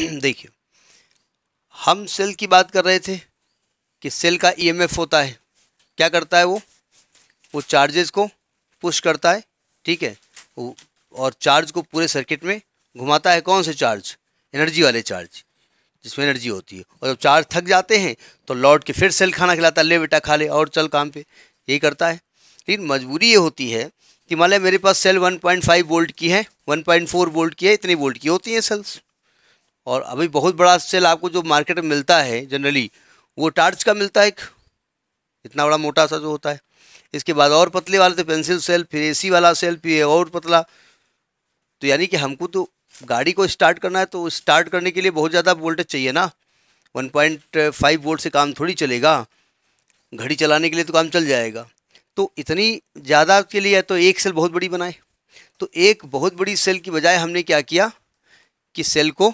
देखिए हम सेल की बात कर रहे थे कि सेल का ईएमएफ e होता है क्या करता है वो वो चार्जेस को पुश करता है ठीक है और चार्ज को पूरे सर्किट में घुमाता है कौन से चार्ज एनर्जी वाले चार्ज जिसमें एनर्जी होती है और जब चार्ज थक जाते हैं तो लौट के फिर सेल खाना खिलाता है ले बेटा खा ले और चल काम पे यही करता है लेकिन मजबूरी ये होती है कि मान लिया मेरे पास सेल 1.5 वोल्ट की है 1.4 वोल्ट की है इतनी वोल्ट की होती हैं सेल्स और अभी बहुत बड़ा सेल आपको जो मार्केट में मिलता है जनरली वो टार्च का मिलता है एक इतना बड़ा मोटा सा जो होता है इसके बाद और पतले वाले थे पेंसिल सेल फिर ए वाला सेल फिर और पतला तो यानी कि हमको तो गाड़ी को स्टार्ट करना है तो स्टार्ट करने के लिए बहुत ज़्यादा वोल्टेज चाहिए ना 1.5 वोल्ट से काम थोड़ी चलेगा घड़ी चलाने के लिए तो काम चल जाएगा तो इतनी ज़्यादा के लिए तो एक सेल बहुत बड़ी बनाए तो एक बहुत बड़ी सेल की बजाय हमने क्या किया कि सेल को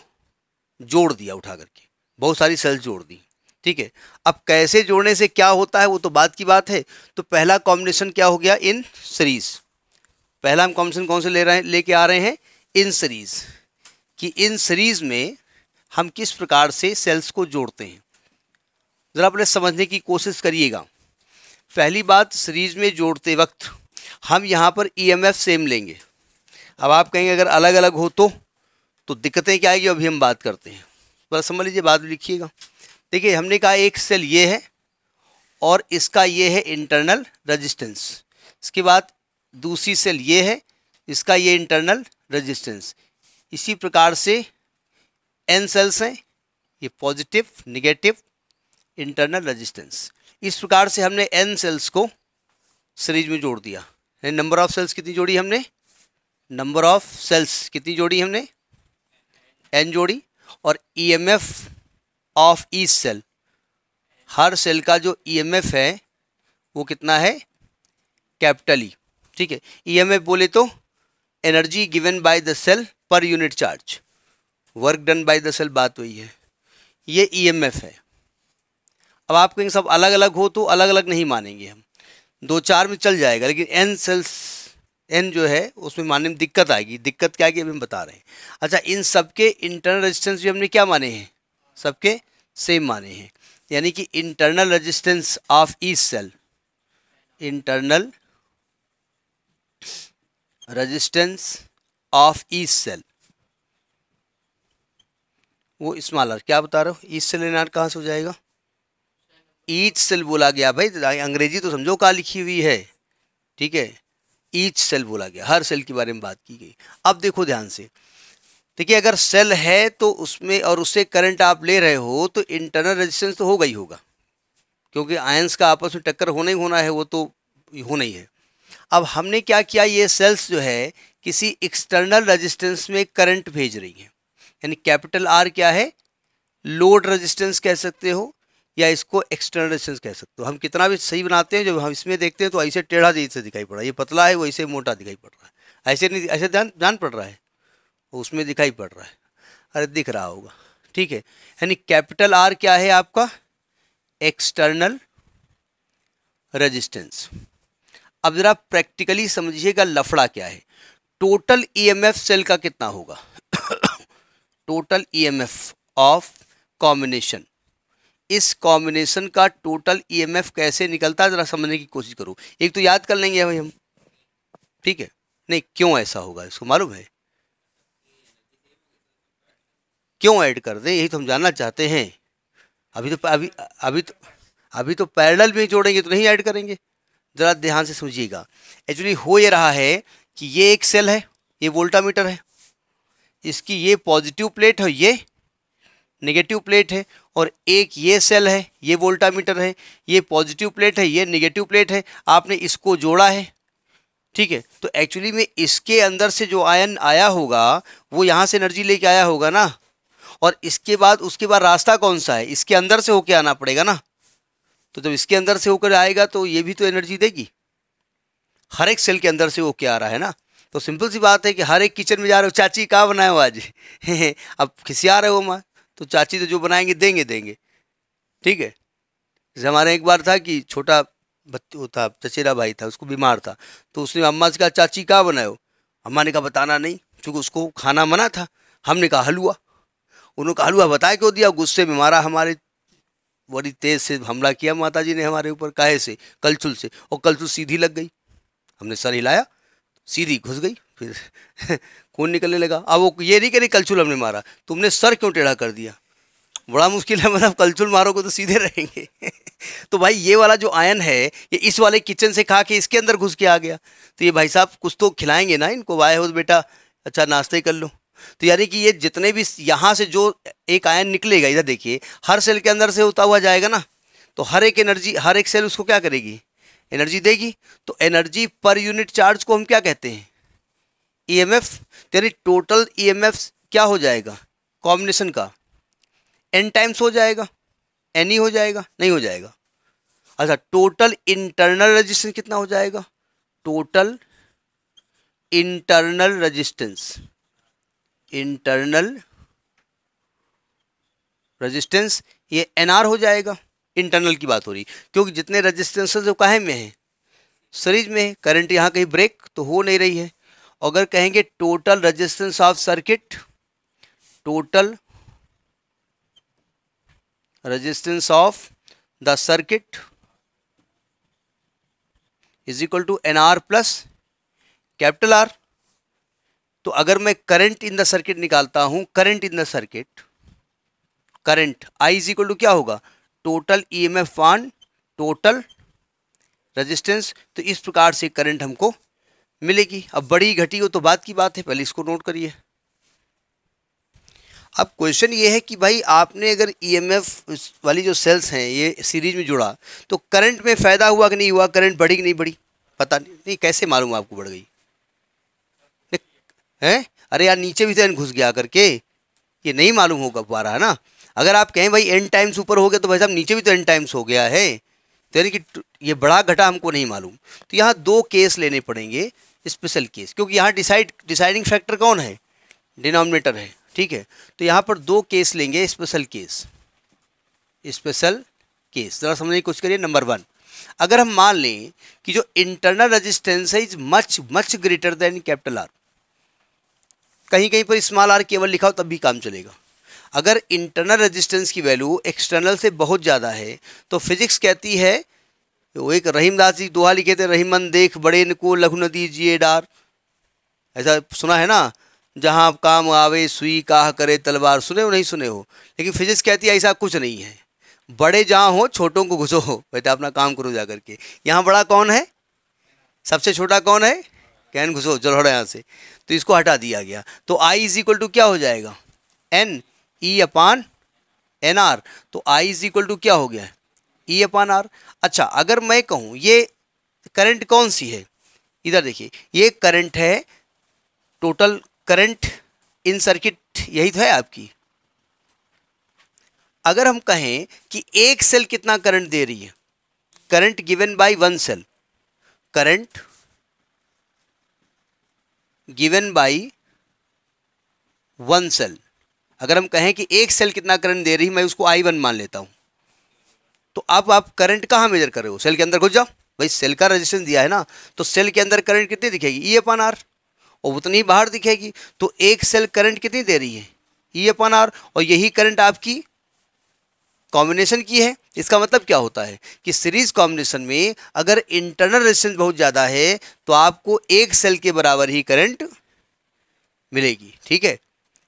जोड़ दिया उठा करके बहुत सारी सेल्स जोड़ दी ठीक है अब कैसे जोड़ने से क्या होता है वो तो बाद की बात है तो पहला कॉम्बिनेशन क्या हो गया इन सीरीज पहला हम कॉम्बिनेशन कौन से ले रहे हैं लेके आ रहे हैं इन सीरीज कि इन सीरीज में हम किस प्रकार से सेल्स को जोड़ते हैं ज़रा अपने समझने की कोशिश करिएगा पहली बात सीरीज में जोड़ते वक्त हम यहाँ पर ईएमएफ e सेम लेंगे अब आप कहेंगे अगर अलग अलग हो तो तो दिक्कतें क्या आएगी अभी हम बात करते हैं बस समझ लीजिए बात लिखिएगा देखिए हमने कहा एक सेल ये है और इसका ये है इंटरनल रजिस्टेंस इसके बाद दूसरी सेल ये है इसका ये इंटरनल रजिस्टेंस इसी प्रकार से एन सेल्स हैं ये पॉजिटिव निगेटिव इंटरनल रजिस्टेंस इस प्रकार से हमने एन सेल्स को सीरीज में जोड़ दिया नंबर ऑफ सेल्स कितनी जोड़ी हमने नंबर ऑफ सेल्स कितनी जोड़ी हमने एन जोड़ी और E M F of a cell हर सेल का जो ई एम एफ है वो कितना है कैपिटल ई e। ठीक है ई एम एफ बोले तो energy given by the cell per unit charge work done by the cell बात वही है ये ई एम एफ है अब आप कहेंगे सब अलग अलग हो तो अलग अलग नहीं मानेंगे हम दो चार में चल जाएगा लेकिन एन सेल्स एन जो है उसमें मानने में दिक्कत आएगी दिक्कत क्या आएगी अभी हम बता रहे हैं अच्छा इन सबके इंटरनल रेजिस्टेंस भी हमने क्या माने हैं सबके सेम माने हैं यानी कि internal resistance of a cell internal resistance of a cell वो स्मॉल आर क्या बता रहे हो ईच सेल एन आर कहाँ से हो जाएगा ईच सेल बोला गया भाई अंग्रेजी तो समझो कहाँ लिखी हुई है ठीक है ईच सेल बोला गया हर सेल के बारे में बात की गई अब देखो ध्यान से देखिए अगर सेल है तो उसमें और उससे करंट आप ले रहे हो तो इंटरनल रेजिस्टेंस तो होगा ही होगा क्योंकि आयंस का आपस में टक्कर होना ही होना है वो तो होना ही है अब हमने क्या किया ये सेल्स जो है किसी एक्सटर्नल रेजिस्टेंस में करंट भेज रही हैं यानी कैपिटल आर क्या है लोड रेजिस्टेंस कह सकते हो या इसको एक्सटर्नल रेजिस्टेंस कह सकते हो हम कितना भी सही बनाते हैं जब हम इसमें देखते हैं तो ऐसे टेढ़ा जैसे दिखाई पड़ रहा है ये पतला है वैसे मोटा दिखाई पड़ रहा है ऐसे नहीं ऐसे ध्यान ध्यान पड़ रहा है उसमें दिखाई पड़ रहा है अरे दिख रहा होगा ठीक है यानी कैपिटल आर क्या है आपका एक्सटर्नल रजिस्टेंस अब ज़रा प्रैक्टिकली समझिएगा लफड़ा क्या है टोटल ई सेल का कितना होगा टोटल ई ऑफ कॉम्बिनेशन इस कॉम्बिनेशन का टोटल ईएमएफ e कैसे निकलता है ज़रा समझने की कोशिश करो एक तो याद कर लेंगे भाई हम ठीक है नहीं क्यों ऐसा होगा इसको मालूम है क्यों ऐड कर दें यही तो हम जानना चाहते हैं अभी तो अभी अभी तो अभी तो पैरेलल में जोड़ेंगे तो नहीं ऐड करेंगे ज़रा ध्यान से समझिएगा एक्चुअली हो ये रहा है कि ये एक सेल है ये वोल्टामीटर है इसकी ये पॉजिटिव प्लेट है ये नेगेटिव प्लेट है और एक ये सेल है ये वोल्टामीटर है ये पॉजिटिव प्लेट है ये नेगेटिव प्लेट है आपने इसको जोड़ा है ठीक है तो एक्चुअली में इसके अंदर से जो आयन आया होगा वो यहाँ से एनर्जी लेके आया होगा ना और इसके बाद उसके बाद रास्ता कौन सा है इसके अंदर से होके आना पड़ेगा ना तो जब इसके अंदर से होकर आएगा तो ये भी तो एनर्जी देगी हर एक सेल के अंदर से होके आ रहा है ना तो सिंपल सी बात है कि हर एक किचन में जा रहे हो चाची कहाँ बनाए हो आज अब खिसिया रहे हो माँ तो चाची तो जो बनाएंगे देंगे देंगे ठीक है जैसे हमारे एक बार था कि छोटा वो था चचेरा भाई था उसको बीमार था तो उसने अम्मा से कहा चाची क्या बनाए अम्मा ने कहा बताना नहीं चूँकि उसको खाना मना था हमने कहा हलवा उन्होंने कहा हलवा बता क्यों दिया गुस्से में मारा हमारे बड़ी तेज़ से हमला किया माता जी ने हमारे ऊपर काहे से कलछुल से और कलछुल सीधी लग गई हमने सर हिलाया सीधी घुस गई फिर खून निकलने लगा अब वो ये नहीं कह रही कलचुल हमने मारा तुमने सर क्यों टेढ़ा कर दिया बड़ा मुश्किल है मतलब कलचुल मारोगे तो सीधे रहेंगे तो भाई ये वाला जो आयन है ये इस वाले किचन से खा के इसके अंदर घुस के आ गया तो ये भाई साहब कुछ तो खिलाएंगे ना इनको वाय हो बेटा अच्छा नाश्ते कर लो तो यानी कि ये जितने भी यहाँ से जो एक आयन निकलेगा इधर देखिए हर सेल के अंदर से होता हुआ जाएगा ना तो हर एक एनर्जी हर एक सेल उसको क्या करेगी एनर्जी देगी तो एनर्जी पर यूनिट चार्ज को हम क्या कहते हैं ई एम एफ यानी टोटल ई एम एफ क्या हो जाएगा कॉम्बिनेशन का एन टाइम्स हो जाएगा एन ही हो जाएगा नहीं हो जाएगा अच्छा टोटल इंटरनल रजिस्टेंस कितना हो जाएगा total internal resistance internal resistance ये एन आर हो जाएगा इंटरनल की बात हो रही क्योंकि जितने रजिस्टेंसेज जो काहे में हैं सीरीज में करंट यहाँ कहीं ब्रेक तो हो नहीं रही है अगर कहेंगे total resistance of circuit total resistance of the circuit is equal to n r plus capital r तो अगर मैं करंट इन द सर्किट निकालता हूं current in the circuit current I is equal to क्या होगा total EMF one total resistance तो इस प्रकार से करंट हमको मिलेगी अब बड़ी घटी हो तो बात की बात है पहले इसको नोट करिए अब क्वेश्चन ये है कि भाई आपने अगर ईएमएफ e वाली जो सेल्स हैं ये सीरीज में जुड़ा तो करंट में फ़ायदा हुआ कि नहीं हुआ करंट बढ़ी कि नहीं बढ़ी पता नहीं नहीं कैसे मालूम आपको बढ़ गई हैं अरे यार नीचे भी तो घुस गया करके ये नहीं मालूम होगा पा रहा है ना अगर आप कहें भाई एन टाइम्स ऊपर हो गया तो भाई साहब नीचे भी तो एन टाइम्स हो गया है तो यानी कि ये बड़ा घटा हमको नहीं मालूम तो यहाँ दो केस लेने पड़ेंगे स्पेशल केस क्योंकि यहाँ डिसाइड डिसाइडिंग फैक्टर कौन है डिनोमिनेटर है ठीक है तो यहाँ पर दो केस लेंगे स्पेशल केस स्पेशल केस ज़रा समझने की कोशिश करिए नंबर वन अगर हम मान लें कि जो इंटरनल रजिस्टेंस है is much much greater than capital r कहीं कहीं पर स्मॉल आर केवल लिखा हो तब भी काम चलेगा अगर इंटरनल रेजिस्टेंस की वैल्यू एक्सटर्नल से बहुत ज़्यादा है तो फिजिक्स कहती है वो एक रहीमदास जी दोहा लिखे थे रहीमन देख बड़े को लघु नदी जिए डार ऐसा सुना है ना जहाँ काम आवे सुई काह करे तलवार सुने हो नहीं सुने हो लेकिन फिजिक्स कहती है ऐसा कुछ नहीं है बड़े जहाँ हो छोटों को घुसो हो तो बेटा अपना काम करो जा करके यहाँ बड़ा कौन है सबसे छोटा कौन है कैन घुसो जलहड़ा यहाँ से तो इसको हटा दिया गया तो आई इज इक्वल टू क्या हो जाएगा n E upon n r तो आई इज इक्वल टू क्या हो गया ई अपान आर अच्छा अगर मैं कहूँ ये करंट कौन सी है इधर देखिए ये करंट है टोटल करंट इन सर्किट यही तो है आपकी अगर हम कहें कि एक सेल कितना करंट दे रही है current given by one cell current given by one cell अगर हम कहें कि एक सेल कितना करंट दे रही मैं उसको आई वन मान लेता हूँ तो अब आप करंट कहाँ मेजर कर रहे हो सेल के अंदर घुस जाओ भाई सेल का रजिस्टेंस दिया है ना तो सेल के अंदर करंट कितनी दिखेगी ई अपन आर और उतनी बाहर दिखेगी तो एक सेल करंट कितनी दे रही है ई अपन आर और यही करंट आपकी कॉम्बिनेशन की है इसका मतलब क्या होता है कि सीरीज कॉम्बिनेशन में अगर इंटरनल रेजिस्टेंस बहुत ज़्यादा है तो आपको एक सेल के बराबर ही करंट मिलेगी ठीक है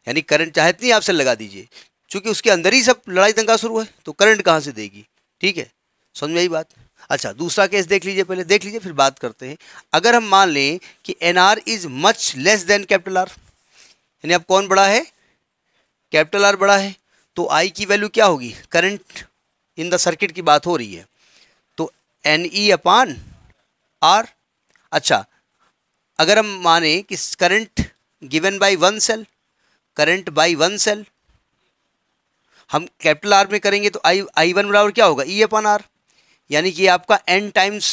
यानी करंट चाहे इतनी आपसे लगा दीजिए क्योंकि उसके अंदर ही सब लड़ाई दंगा शुरू है तो करंट कहाँ से देगी ठीक है समझ में आई बात अच्छा दूसरा केस देख लीजिए पहले देख लीजिए फिर बात करते हैं अगर हम मान लें कि n r is much less than capital r यानी अब कौन बड़ा है कैपिटल आर बड़ा है तो आई की वैल्यू क्या होगी करंट इन द सर्किट की बात हो रही है तो एन ई अपान आर अच्छा अगर हम माने कि current given by one cell current by one cell हम कैपिटल आर में करेंगे तो आई आई वन बराबर क्या होगा ई अपन आर यानी कि आपका एन टाइम्स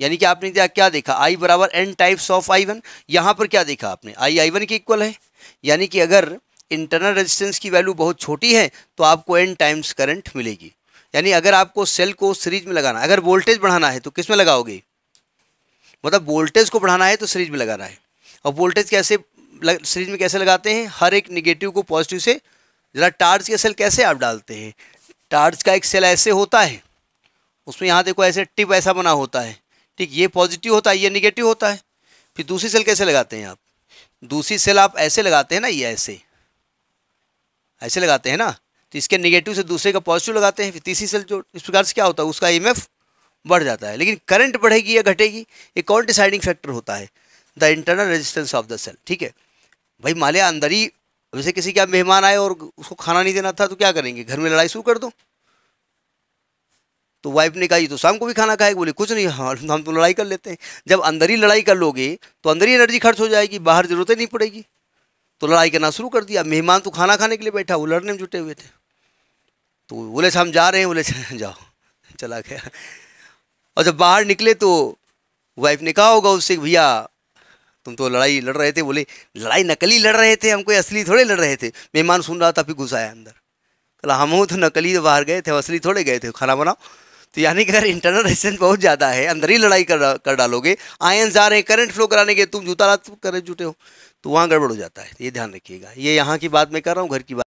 यानी कि आपने क्या क्या देखा आई बराबर n types of I one यहाँ पर क्या देखा आपने आई आई वन के इक्वल है यानी कि अगर इंटरनल रेजिस्टेंस की वैल्यू बहुत छोटी है तो आपको एन टाइम्स करंट मिलेगी यानी अगर आपको सेल को सीरीज में लगाना अगर वोल्टेज बढ़ाना है तो किस में लगाओगे मतलब वोल्टेज को बढ़ाना है तो सीरीज में लगाना है और वोल्टेज कैसे लग, सीरीज में कैसे लगाते हैं हर एक निगेटिव को पॉजिटिव से ज़रा टार्च के सेल कैसे आप डालते हैं टार्च का एक सेल ऐसे होता है उसमें यहाँ देखो ऐसे टिप ऐसा बना होता है ठीक ये पॉजिटिव होता है ये निगेटिव होता है फिर दूसरी सेल कैसे लगाते हैं आप दूसरी सेल आप ऐसे लगाते हैं ना ये ऐसे ऐसे लगाते हैं ना तो इसके निगेटिव से दूसरे का पॉजिटिव लगाते हैं फिर तीसरी सेल जो इस प्रकार से क्या होता है उसका ई e बढ़ जाता है लेकिन करंट बढ़ेगी या घटेगी ये कौन डिसाइडिंग फैक्टर होता है the internal resistance of the cell ठीक है भाई माले अंदर ही वैसे किसी के मेहमान आए और उसको खाना नहीं देना था तो क्या करेंगे घर में लड़ाई शुरू कर दो तो वाइफ ने कहा ये तो शाम को भी खाना खाएगा बोले कुछ नहीं हाँ हम तो लड़ाई कर लेते हैं जब अंदर ही लड़ाई कर लोगे तो अंदर ही एनर्जी खर्च हो जाएगी बाहर ज़रूरतें नहीं पड़ेगी तो लड़ाई करना शुरू कर दिया मेहमान तो खाना खाने के लिए बैठा वो लड़ने में जुटे हुए थे तो बोले हम जा रहे हैं बोले जाओ चला गया और जब बाहर निकले तो वाइफ ने कहा होगा उससे भैया तुम तो लड़ाई लड़ रहे थे बोले लड़ाई नकली लड़ रहे थे हम कोई असली थोड़े लड़ रहे थे मेहमान सुन रहा था फिर घुस आया अंदर कला हम तो नकली तो बाहर गए थे असली थोड़े गए थे खाना बनाओ तो यानी कि अगर इंटरनल रेजिस्टेंस बहुत ज़्यादा है अंदर ही लड़ाई कर कर डालोगे आयन जा रहे हैं करंट फ्लो कराने के तुम जूता रात करे जुटे हो तो वहाँ गड़बड़ हो जाता है ये ध्यान रखिएगा ये यहाँ की बात मैं कर रहा हूँ घर की बात